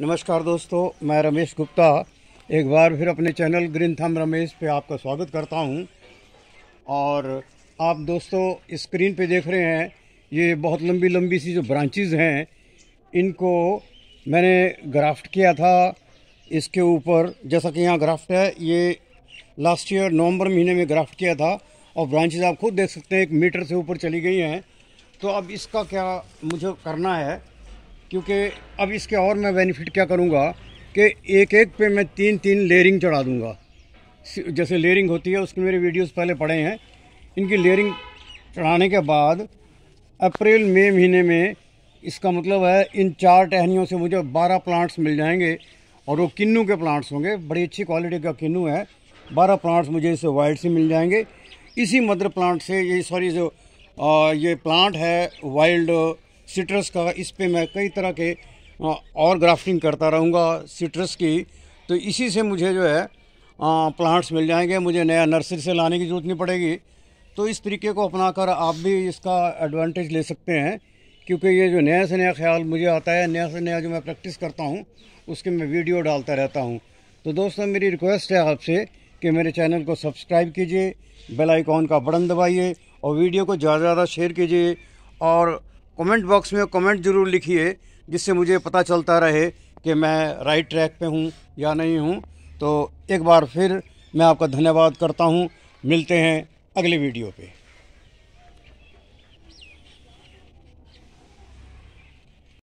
नमस्कार दोस्तों मैं रमेश गुप्ता एक बार फिर अपने चैनल ग्रीन थम रमेश पे आपका स्वागत करता हूं और आप दोस्तों स्क्रीन पे देख रहे हैं ये बहुत लंबी लंबी सी जो ब्रांचेज हैं इनको मैंने ग्राफ्ट किया था इसके ऊपर जैसा कि यहाँ ग्राफ्ट है ये लास्ट ईयर नवंबर महीने में ग्राफ्ट किया था और ब्रांचेज आप खुद देख सकते हैं एक मीटर से ऊपर चली गई हैं तो अब इसका क्या मुझे करना है क्योंकि अब इसके और मैं बेनिफिट क्या करूँगा कि एक एक पे मैं तीन तीन लेयरिंग चढ़ा दूँगा जैसे लेयरिंग होती है उसके मेरे वीडियोस पहले पड़े हैं इनकी लेयरिंग चढ़ाने के बाद अप्रैल मई महीने में इसका मतलब है इन चार टहनियों से मुझे बारह प्लांट्स मिल जाएंगे और वो किन्नू के प्लांट्स होंगे बड़ी अच्छी क्वालिटी का किन्नू है बारह प्लांट्स मुझे इसे वाइट से मिल जाएंगे इसी मदर प्लांट से ये सॉरी जो आ, ये प्लांट है वाइल्ड सिट्रस का इस पर मैं कई तरह के और ग्राफ्टिंग करता रहूँगा सिट्रस की तो इसी से मुझे जो है प्लांट्स मिल जाएंगे मुझे नया नर्सरी से लाने की जरूरत नहीं पड़ेगी तो इस तरीके को अपनाकर आप भी इसका एडवांटेज ले सकते हैं क्योंकि ये जो नया से नया ख्याल मुझे आता है नया से नया जो मैं प्रैक्टिस करता हूँ उसके मैं वीडियो डालता रहता हूँ तो दोस्तों मेरी रिक्वेस्ट है आपसे कि मेरे चैनल को सब्सक्राइब कीजिए बेल आइकॉन का बटन दबाइए और वीडियो को ज़्यादा से ज़्यादा शेयर कीजिए और कमेंट बॉक्स में कमेंट जरूर लिखिए जिससे मुझे पता चलता रहे कि मैं राइट ट्रैक पे हूँ या नहीं हूँ तो एक बार फिर मैं आपका धन्यवाद करता हूँ मिलते हैं अगले वीडियो पे